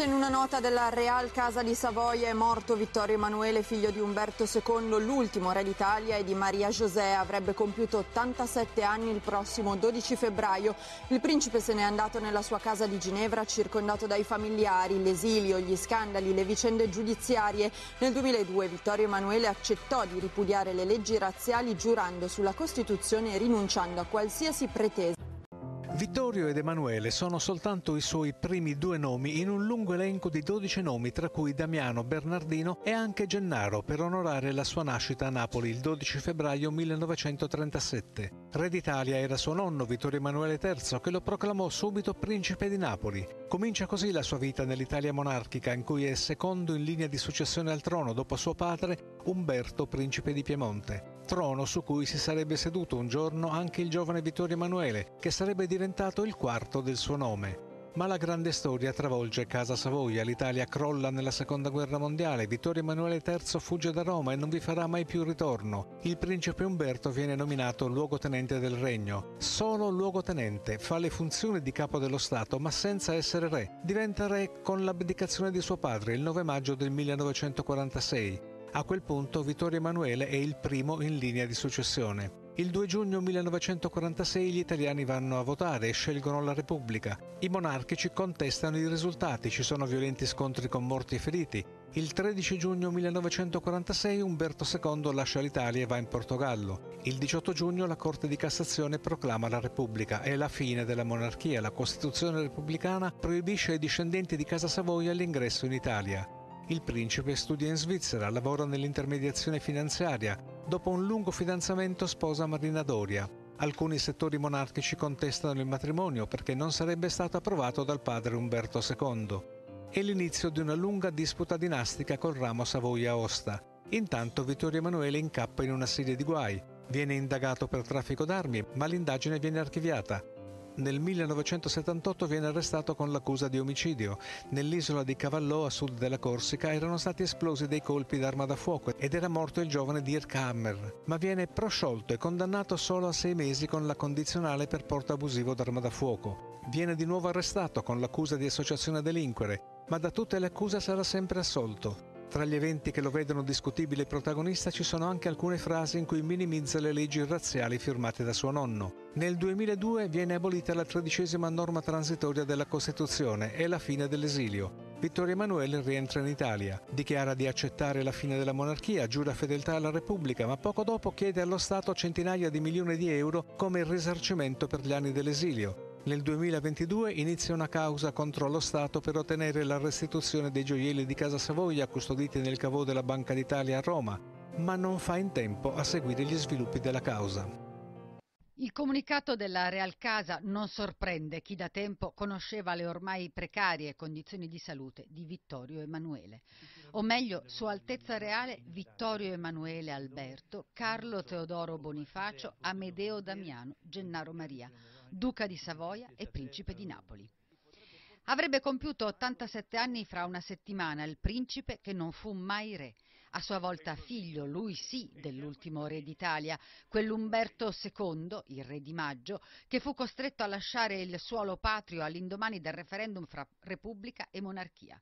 In una nota della Real Casa di Savoia è morto Vittorio Emanuele, figlio di Umberto II, l'ultimo re d'Italia e di Maria José. Avrebbe compiuto 87 anni il prossimo 12 febbraio. Il principe se n'è andato nella sua casa di Ginevra circondato dai familiari, l'esilio, gli scandali, le vicende giudiziarie. Nel 2002 Vittorio Emanuele accettò di ripudiare le leggi razziali giurando sulla Costituzione e rinunciando a qualsiasi pretesa. Vittorio ed Emanuele sono soltanto i suoi primi due nomi in un lungo elenco di 12 nomi, tra cui Damiano, Bernardino e anche Gennaro, per onorare la sua nascita a Napoli il 12 febbraio 1937. Re d'Italia era suo nonno Vittorio Emanuele III, che lo proclamò subito principe di Napoli. Comincia così la sua vita nell'Italia monarchica, in cui è secondo in linea di successione al trono dopo suo padre Umberto, principe di Piemonte trono su cui si sarebbe seduto un giorno anche il giovane Vittorio Emanuele, che sarebbe diventato il quarto del suo nome. Ma la grande storia travolge Casa Savoia, l'Italia crolla nella Seconda Guerra Mondiale, Vittorio Emanuele III fugge da Roma e non vi farà mai più ritorno. Il principe Umberto viene nominato luogotenente del regno. Solo luogotenente, fa le funzioni di capo dello Stato ma senza essere re. Diventa re con l'abdicazione di suo padre il 9 maggio del 1946. A quel punto Vittorio Emanuele è il primo in linea di successione. Il 2 giugno 1946 gli italiani vanno a votare e scelgono la Repubblica. I monarchici contestano i risultati, ci sono violenti scontri con morti e feriti. Il 13 giugno 1946 Umberto II lascia l'Italia e va in Portogallo. Il 18 giugno la Corte di Cassazione proclama la Repubblica. e la fine della monarchia. La Costituzione repubblicana proibisce ai discendenti di Casa Savoia l'ingresso in Italia. Il principe studia in Svizzera, lavora nell'intermediazione finanziaria. Dopo un lungo fidanzamento sposa Marina Doria. Alcuni settori monarchici contestano il matrimonio perché non sarebbe stato approvato dal padre Umberto II. È l'inizio di una lunga disputa dinastica col ramo Savoia-Osta. Intanto Vittorio Emanuele incappa in una serie di guai. Viene indagato per traffico d'armi, ma l'indagine viene archiviata. Nel 1978 viene arrestato con l'accusa di omicidio. Nell'isola di Cavallò, a sud della Corsica, erano stati esplosi dei colpi d'arma da fuoco ed era morto il giovane Dirk Hammer, ma viene prosciolto e condannato solo a sei mesi con la condizionale per porto abusivo d'arma da fuoco. Viene di nuovo arrestato con l'accusa di associazione a delinquere, ma da tutte le accuse sarà sempre assolto. Tra gli eventi che lo vedono discutibile protagonista ci sono anche alcune frasi in cui minimizza le leggi razziali firmate da suo nonno. Nel 2002 viene abolita la tredicesima norma transitoria della Costituzione e la fine dell'esilio. Vittorio Emanuele rientra in Italia, dichiara di accettare la fine della monarchia, giura fedeltà alla Repubblica, ma poco dopo chiede allo Stato centinaia di milioni di euro come risarcimento per gli anni dell'esilio. Nel 2022 inizia una causa contro lo Stato per ottenere la restituzione dei gioielli di Casa Savoia custoditi nel cavò della Banca d'Italia a Roma, ma non fa in tempo a seguire gli sviluppi della causa. Il comunicato della Real Casa non sorprende chi da tempo conosceva le ormai precarie condizioni di salute di Vittorio Emanuele, o meglio, Sua Altezza Reale Vittorio Emanuele Alberto, Carlo Teodoro Bonifacio, Amedeo Damiano, Gennaro Maria, Duca di Savoia e Principe di Napoli. Avrebbe compiuto 87 anni fra una settimana il principe che non fu mai re, a sua volta figlio, lui sì, dell'ultimo re d'Italia, quell'Umberto II, il re di maggio, che fu costretto a lasciare il suolo patrio all'indomani del referendum fra Repubblica e Monarchia.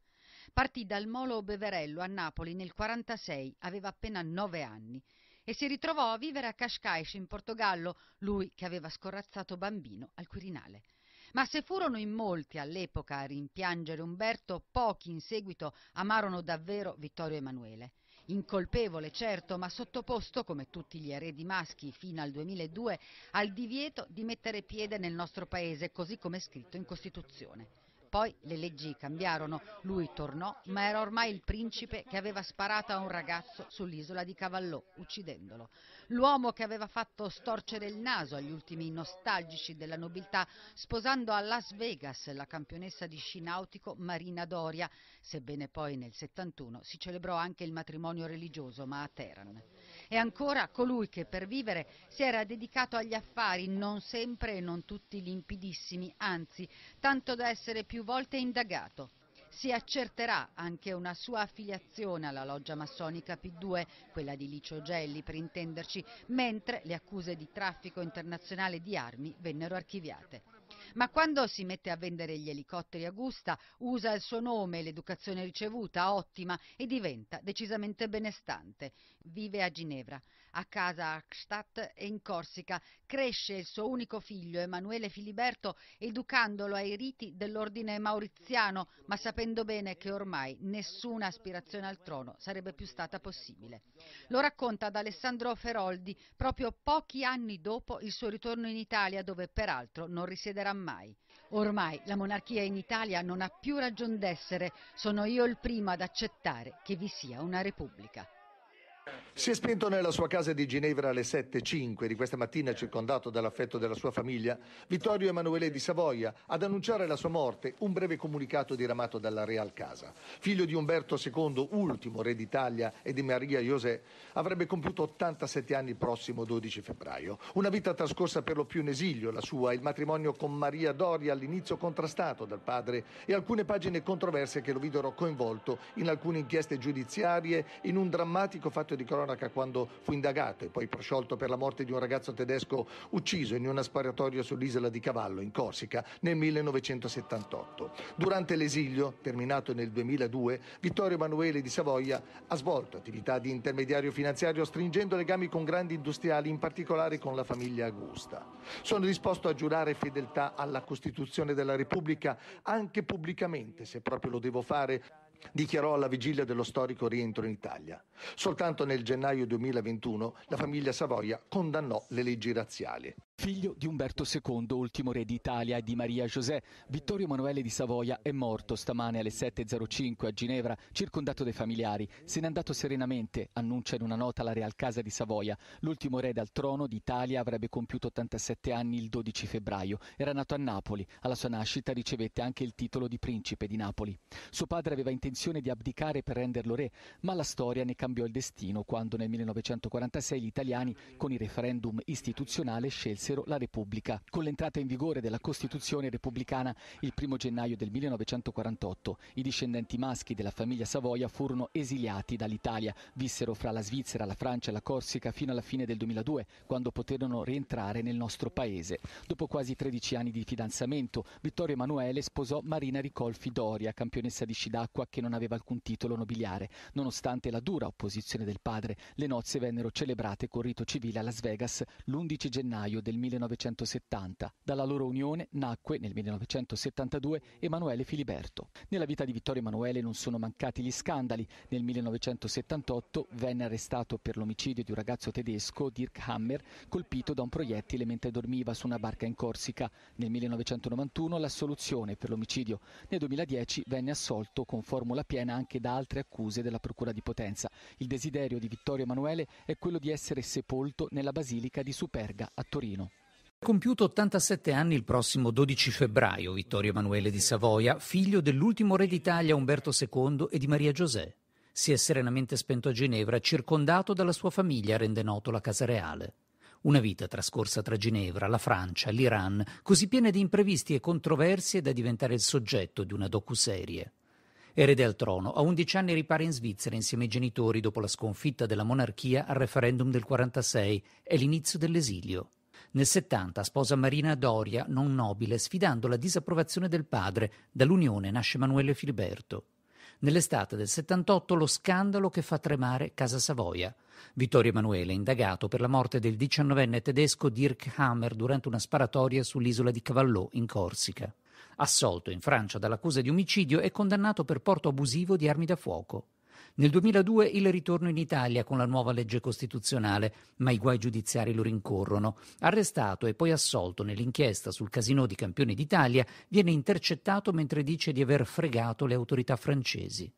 Partì dal Molo Beverello a Napoli nel 1946, aveva appena nove anni, e si ritrovò a vivere a Cascais in Portogallo, lui che aveva scorrazzato bambino al Quirinale. Ma se furono in molti all'epoca a rimpiangere Umberto, pochi in seguito amarono davvero Vittorio Emanuele incolpevole certo, ma sottoposto, come tutti gli eredi maschi fino al 2002, al divieto di mettere piede nel nostro paese, così come è scritto in Costituzione. Poi le leggi cambiarono, lui tornò, ma era ormai il principe che aveva sparato a un ragazzo sull'isola di Cavallò, uccidendolo l'uomo che aveva fatto storcere il naso agli ultimi nostalgici della nobiltà, sposando a Las Vegas la campionessa di sci nautico Marina Doria, sebbene poi nel 71 si celebrò anche il matrimonio religioso, ma a Teheran. E ancora colui che per vivere si era dedicato agli affari, non sempre e non tutti limpidissimi, anzi, tanto da essere più volte indagato si accerterà anche una sua affiliazione alla loggia massonica P2, quella di Licio Gelli per intenderci, mentre le accuse di traffico internazionale di armi vennero archiviate. Ma quando si mette a vendere gli elicotteri a Gusta, usa il suo nome e l'educazione ricevuta, ottima, e diventa decisamente benestante. Vive a Ginevra a casa a Kasachstadt e in Corsica. Cresce il suo unico figlio, Emanuele Filiberto, educandolo ai riti dell'ordine mauriziano, ma sapendo bene che ormai nessuna aspirazione al trono sarebbe più stata possibile. Lo racconta ad Alessandro Feroldi proprio pochi anni dopo il suo ritorno in Italia, dove peraltro non risiederà mai. Ormai la monarchia in Italia non ha più ragion d'essere, sono io il primo ad accettare che vi sia una repubblica. Si è spento nella sua casa di Ginevra alle 7.05 di questa mattina, circondato dall'affetto della sua famiglia, Vittorio Emanuele di Savoia ad annunciare la sua morte, un breve comunicato diramato dalla Real Casa. Figlio di Umberto II, ultimo re d'Italia, e di Maria José, avrebbe compiuto 87 anni il prossimo 12 febbraio. Una vita trascorsa per lo più in esilio, la sua, il matrimonio con Maria Doria all'inizio contrastato dal padre e alcune pagine controverse che lo videro coinvolto in alcune inchieste giudiziarie, in un drammatico fatto di cronaca quando fu indagato e poi prosciolto per la morte di un ragazzo tedesco ucciso in una sparatoria sull'isola di Cavallo, in Corsica, nel 1978. Durante l'esilio, terminato nel 2002, Vittorio Emanuele di Savoia ha svolto attività di intermediario finanziario stringendo legami con grandi industriali, in particolare con la famiglia Augusta. Sono disposto a giurare fedeltà alla Costituzione della Repubblica anche pubblicamente, se proprio lo devo fare, dichiarò alla vigilia dello storico rientro in Italia. Soltanto nel gennaio 2021 la famiglia Savoia condannò le leggi razziali. Figlio di Umberto II, ultimo re d'Italia e di Maria José, Vittorio Emanuele di Savoia è morto stamane alle 7.05 a Ginevra, circondato dai familiari. Se n'è andato serenamente, annuncia in una nota la Real Casa di Savoia. L'ultimo re dal trono d'Italia avrebbe compiuto 87 anni il 12 febbraio. Era nato a Napoli. Alla sua nascita ricevette anche il titolo di principe di Napoli. Suo padre aveva intenzione di abdicare per renderlo re, ma la storia ne cambiò il destino quando nel 1946 gli italiani, con il referendum istituzionale, scelse scrissero la Repubblica, con l'entrata in vigore della Costituzione repubblicana il 1 gennaio del 1948. I discendenti maschi della famiglia Savoia furono esiliati dall'Italia, vissero fra la Svizzera, la Francia e la Corsica fino alla fine del 2002, quando poterono rientrare nel nostro paese. Dopo quasi 13 anni di fidanzamento, Vittorio Emanuele sposò Marina Ricolfi Doria, campionessa di sci d'acqua che non aveva alcun titolo nobiliare. Nonostante la dura opposizione del padre, le nozze vennero celebrate con rito civile a Las Vegas l'11 gennaio del del 1970. Dalla loro unione nacque nel 1972 Emanuele Filiberto. Nella vita di Vittorio Emanuele non sono mancati gli scandali. Nel 1978 venne arrestato per l'omicidio di un ragazzo tedesco, Dirk Hammer, colpito da un proiettile mentre dormiva su una barca in Corsica. Nel 1991 l'assoluzione per l'omicidio. Nel 2010 venne assolto con formula piena anche da altre accuse della Procura di Potenza. Il desiderio di Vittorio Emanuele è quello di essere sepolto nella Basilica di Superga a Torino. Compiuto 87 anni il prossimo 12 febbraio Vittorio Emanuele di Savoia, figlio dell'ultimo re d'Italia Umberto II e di Maria Giuseppe. Si è serenamente spento a Ginevra, circondato dalla sua famiglia, rende noto la Casa Reale. Una vita trascorsa tra Ginevra, la Francia, l'Iran, così piena di imprevisti e controversie da diventare il soggetto di una docuserie. Erede al trono, a 11 anni ripara in Svizzera insieme ai genitori dopo la sconfitta della monarchia al referendum del 46 e l'inizio dell'esilio. Nel 70 sposa Marina Doria, non nobile, sfidando la disapprovazione del padre. Dall'unione nasce Emanuele Filiberto. Nell'estate del 78 lo scandalo che fa tremare Casa Savoia. Vittorio Emanuele è indagato per la morte del diciannovenne tedesco Dirk Hammer durante una sparatoria sull'isola di Cavallò in Corsica. Assolto in Francia dall'accusa di omicidio è condannato per porto abusivo di armi da fuoco. Nel 2002 il ritorno in Italia con la nuova legge costituzionale, ma i guai giudiziari lo rincorrono. Arrestato e poi assolto nell'inchiesta sul casino di Campione d'Italia, viene intercettato mentre dice di aver fregato le autorità francesi.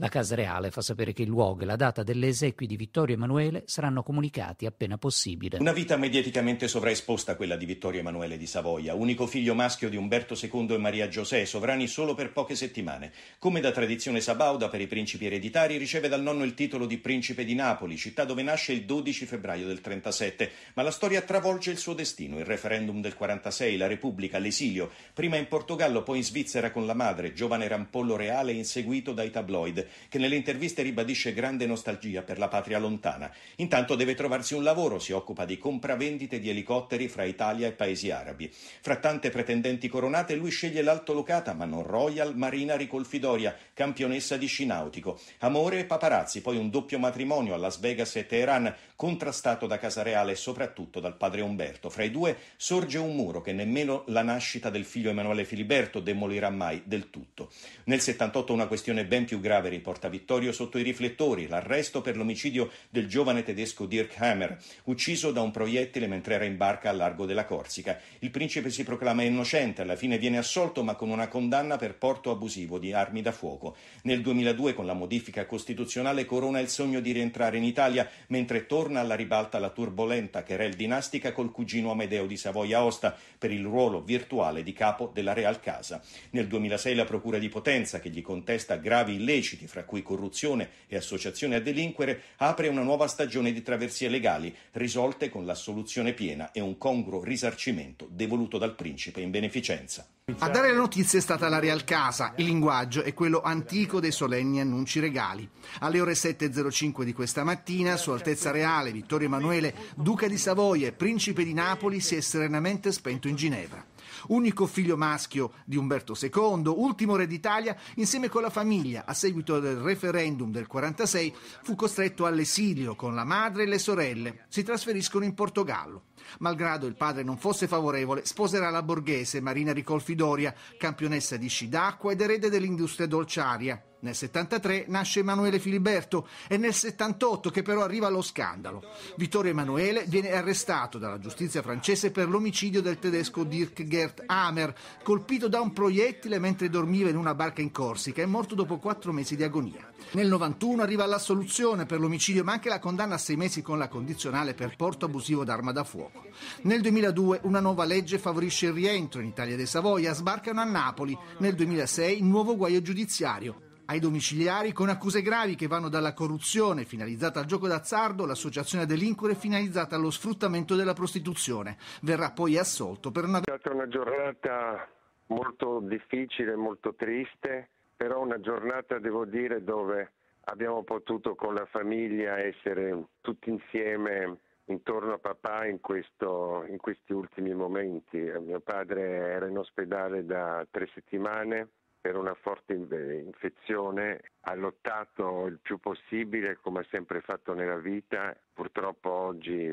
La Casa Reale fa sapere che il luogo e la data delle esequie di Vittorio Emanuele saranno comunicati appena possibile. Una vita mediaticamente sovraesposta quella di Vittorio Emanuele di Savoia, unico figlio maschio di Umberto II e Maria Giuseppe, sovrani solo per poche settimane. Come da tradizione sabauda per i principi ereditari, riceve dal nonno il titolo di principe di Napoli, città dove nasce il 12 febbraio del 37, ma la storia travolge il suo destino, il referendum del 46, la Repubblica, l'esilio, prima in Portogallo, poi in Svizzera con la madre, giovane rampollo reale inseguito dai tabloid, che nelle interviste ribadisce grande nostalgia per la patria lontana. Intanto deve trovarsi un lavoro, si occupa di compravendite di elicotteri fra Italia e paesi arabi. Fra tante pretendenti coronate lui sceglie l'altolocata, ma non Royal, Marina Ricolfidoria, campionessa di sci nautico. Amore e paparazzi, poi un doppio matrimonio a Las Vegas e Teheran, contrastato da Casa Reale e soprattutto dal padre Umberto. Fra i due sorge un muro che nemmeno la nascita del figlio Emanuele Filiberto demolirà mai del tutto. Nel 78 una questione ben più grave riporta Vittorio sotto i riflettori, l'arresto per l'omicidio del giovane tedesco Dirk Hammer, ucciso da un proiettile mentre era in barca al largo della Corsica. Il principe si proclama innocente, alla fine viene assolto ma con una condanna per porto abusivo di armi da fuoco. Nel 2002 con la modifica costituzionale corona il sogno di rientrare in Italia mentre torna torna alla ribalta la turbolenta querel dinastica col cugino Amedeo di savoia Aosta per il ruolo virtuale di capo della Real Casa. Nel 2006 la Procura di Potenza, che gli contesta gravi illeciti, fra cui corruzione e associazione a delinquere, apre una nuova stagione di traversie legali, risolte con l'assoluzione piena e un congruo risarcimento devoluto dal principe in beneficenza. A dare le notizie è stata la Real Casa, il linguaggio è quello antico dei solenni annunci regali. Alle ore 7.05 di questa mattina, Sua Altezza Reale Vittorio Emanuele, Duca di Savoia e Principe di Napoli, si è serenamente spento in Ginevra unico figlio maschio di Umberto II, ultimo re d'Italia, insieme con la famiglia, a seguito del referendum del 1946, fu costretto all'esilio con la madre e le sorelle. Si trasferiscono in Portogallo. Malgrado il padre non fosse favorevole, sposerà la borghese Marina Ricolfi Doria, campionessa di sci d'acqua ed erede dell'industria dolciaria. Nel 73 nasce Emanuele Filiberto è nel 78 che però arriva lo scandalo. Vittorio Emanuele viene arrestato dalla giustizia francese per l'omicidio del tedesco Dirk Gerd Hamer, colpito da un proiettile mentre dormiva in una barca in Corsica e morto dopo quattro mesi di agonia. Nel 91 arriva l'assoluzione per l'omicidio ma anche la condanna a sei mesi con la condizionale per porto abusivo d'arma da fuoco. Nel 2002 una nuova legge favorisce il rientro in Italia dei Savoia, sbarcano a Napoli. Nel 2006 nuovo guaio giudiziario ai domiciliari con accuse gravi che vanno dalla corruzione finalizzata al gioco d'azzardo, l'associazione a delinquere finalizzata allo sfruttamento della prostituzione. Verrà poi assolto per una... È stata una giornata molto difficile, molto triste, però una giornata, devo dire, dove abbiamo potuto con la famiglia essere tutti insieme intorno a papà in, questo, in, questi ultimi momenti. Mio padre era in ospedale da tre settimane, per una forte eh, infezione, ha lottato il più possibile come ha sempre fatto nella vita, purtroppo oggi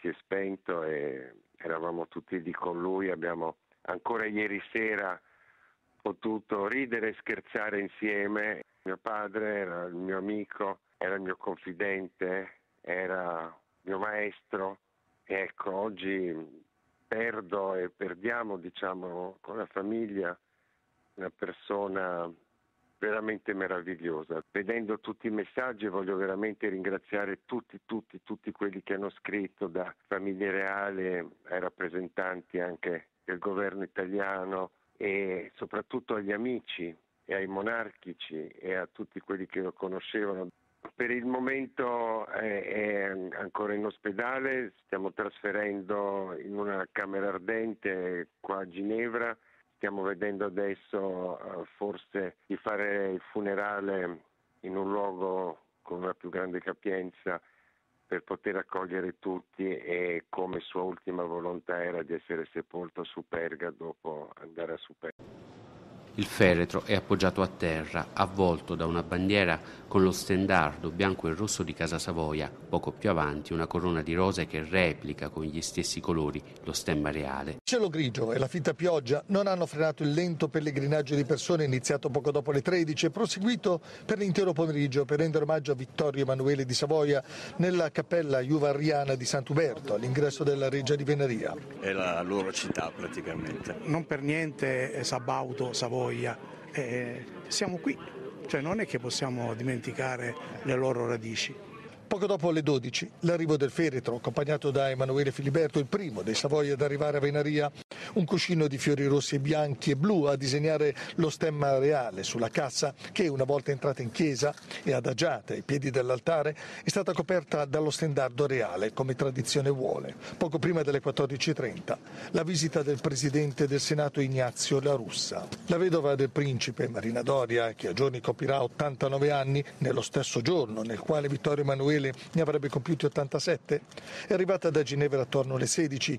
si è spento e eravamo tutti lì con lui, abbiamo ancora ieri sera potuto ridere e scherzare insieme. Mio padre era il mio amico, era il mio confidente, era il mio maestro e ecco oggi perdo e perdiamo diciamo con la famiglia una persona veramente meravigliosa. Vedendo tutti i messaggi voglio veramente ringraziare tutti, tutti, tutti quelli che hanno scritto, da famiglie reali ai rappresentanti anche del governo italiano e soprattutto agli amici e ai monarchici e a tutti quelli che lo conoscevano. Per il momento eh, è, ancora in ospedale, stiamo trasferendo in una camera ardente qua a Ginevra stiamo vedendo adesso eh, forse di fare il funerale in un luogo con una più grande capienza per poter accogliere tutti e come sua ultima volontà era di essere sepolto a Superga dopo andare a Superga. Il feretro è appoggiato a terra, avvolto da una bandiera con lo stendardo bianco e rosso di Casa Savoia, poco più avanti una corona di rose che replica con gli stessi colori lo stemma reale. Cielo grigio e la fitta pioggia non hanno frenato il lento pellegrinaggio di persone iniziato poco dopo le 13 e proseguito per l'intero pomeriggio per rendere omaggio a Vittorio Emanuele di Savoia nella cappella juvarriana di Sant'Uberto all'ingresso della Regia di Veneria. È la loro città praticamente. Non per niente è Sabauto, Savoia voglia. Eh, siamo qui, cioè non è che possiamo dimenticare le loro radici. Poco dopo le 12 l'arrivo del feretro, accompagnato da Emanuele Filiberto, il primo dei Savoia ad arrivare a Venaria, un cuscino di fiori rossi e bianchi e blu a disegnare lo stemma reale sulla cassa che una volta entrata in chiesa e adagiata ai piedi dell'altare è stata coperta dallo stendardo reale come tradizione vuole, poco prima delle 14.30, la visita del presidente del Senato Ignazio La Russa. La vedova del principe Marina Doria, che a giorni coprirà 89 anni, nello stesso giorno nel quale Vittorio Emanuele Venezuela ne avrebbe compiuti 87, è arrivata da Ginevra attorno alle 16.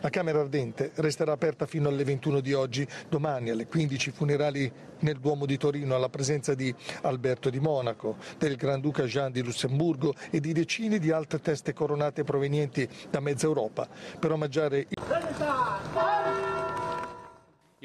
La Camera Ardente resterà aperta fino alle 21 di oggi, domani alle 15 funerali nel Duomo di Torino alla presenza di Alberto di Monaco, del Granduca Jean di Lussemburgo e di decine di altre teste coronate provenienti da mezza Europa per omaggiare il...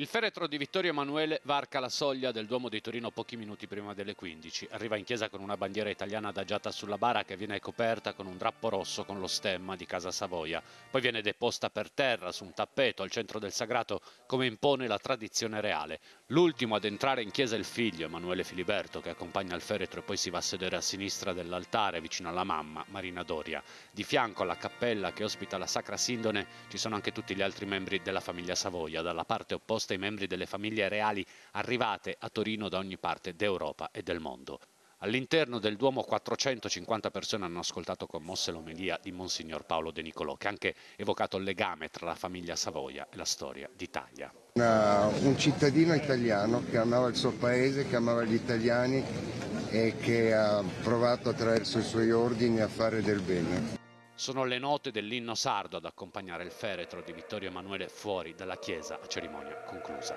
Il feretro di Vittorio Emanuele varca la soglia del Duomo di Torino pochi minuti prima delle 15. Arriva in chiesa con una bandiera italiana adagiata sulla bara che viene coperta con un drappo rosso con lo stemma di Casa Savoia. Poi viene deposta per terra su un tappeto al centro del sagrato come impone la tradizione reale. L'ultimo ad entrare in chiesa è il figlio Emanuele Filiberto che accompagna il feretro e poi si va a sedere a sinistra dell'altare vicino alla mamma Marina Doria. Di fianco alla cappella che ospita la Sacra Sindone ci sono anche tutti gli altri membri della famiglia Savoia, dalla parte opposta proposte ai membri delle famiglie reali arrivate a Torino da ogni parte d'Europa e del mondo. All'interno del Duomo 450 persone hanno ascoltato commosse l'omelia di Monsignor Paolo De Nicolò, che ha anche evocato il legame tra la famiglia Savoia e la storia d'Italia. un cittadino italiano che amava il suo paese, che amava gli italiani e che ha provato attraverso i suoi ordini a fare del bene. Sono le note dell'inno sardo ad accompagnare il feretro di Vittorio Emanuele fuori dalla chiesa a cerimonia conclusa.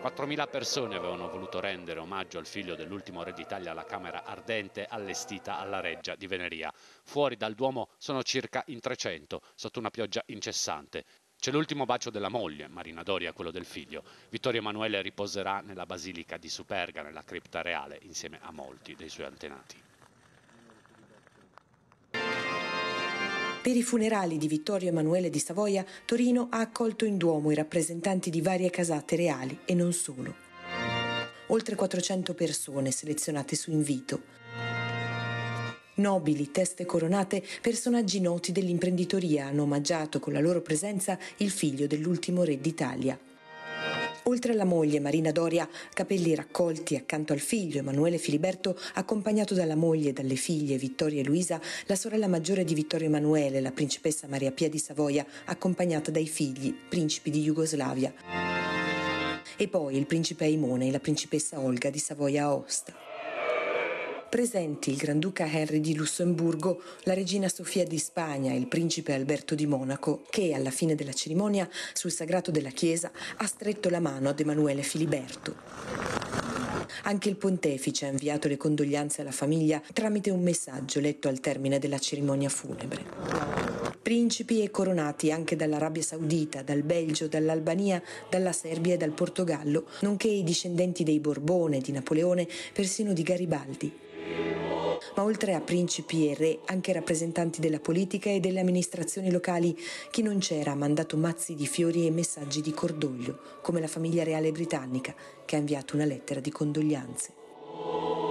4.000 persone avevano voluto rendere omaggio al figlio dell'ultimo re d'Italia alla Camera Ardente allestita alla Reggia di Veneria. Fuori dal Duomo sono circa in 300, sotto una pioggia incessante. C'è l'ultimo bacio della moglie, Marina Doria quello del figlio. Vittorio Emanuele riposerà nella basilica di Superga, nella cripta reale, insieme a molti dei suoi antenati. Per i funerali di Vittorio Emanuele di Savoia, Torino ha accolto in Duomo i rappresentanti di varie casate reali e non solo. Oltre 400 persone selezionate su invito Nobili, teste coronate, personaggi noti dell'imprenditoria hanno omaggiato con la loro presenza il figlio dell'ultimo re d'Italia. Oltre alla moglie Marina Doria, capelli raccolti accanto al figlio Emanuele Filiberto, accompagnato dalla moglie e dalle figlie Vittoria e Luisa, la sorella maggiore di Vittorio Emanuele, la principessa Maria Pia di Savoia, accompagnata dai figli, principi di Jugoslavia. E poi il principe Aimone e la principessa Olga di Savoia Aosta presenti il Granduca Henry di Lussemburgo, la regina Sofia di Spagna e il principe Alberto di Monaco, che alla fine della cerimonia sul sagrato della chiesa ha stretto la mano ad Emanuele Filiberto. Anche il pontefice ha inviato le condoglianze alla famiglia tramite un messaggio letto al termine della cerimonia funebre. Principi e coronati anche dall'Arabia Saudita, dal Belgio, dall'Albania, dalla Serbia e dal Portogallo, nonché i discendenti dei Borbone, di Napoleone, persino di Garibaldi. Ma oltre a principi e re, anche rappresentanti della politica e delle amministrazioni locali, chi non c'era ha mandato mazzi di fiori e messaggi di cordoglio, come la famiglia reale britannica, che ha inviato una lettera di condoglianze.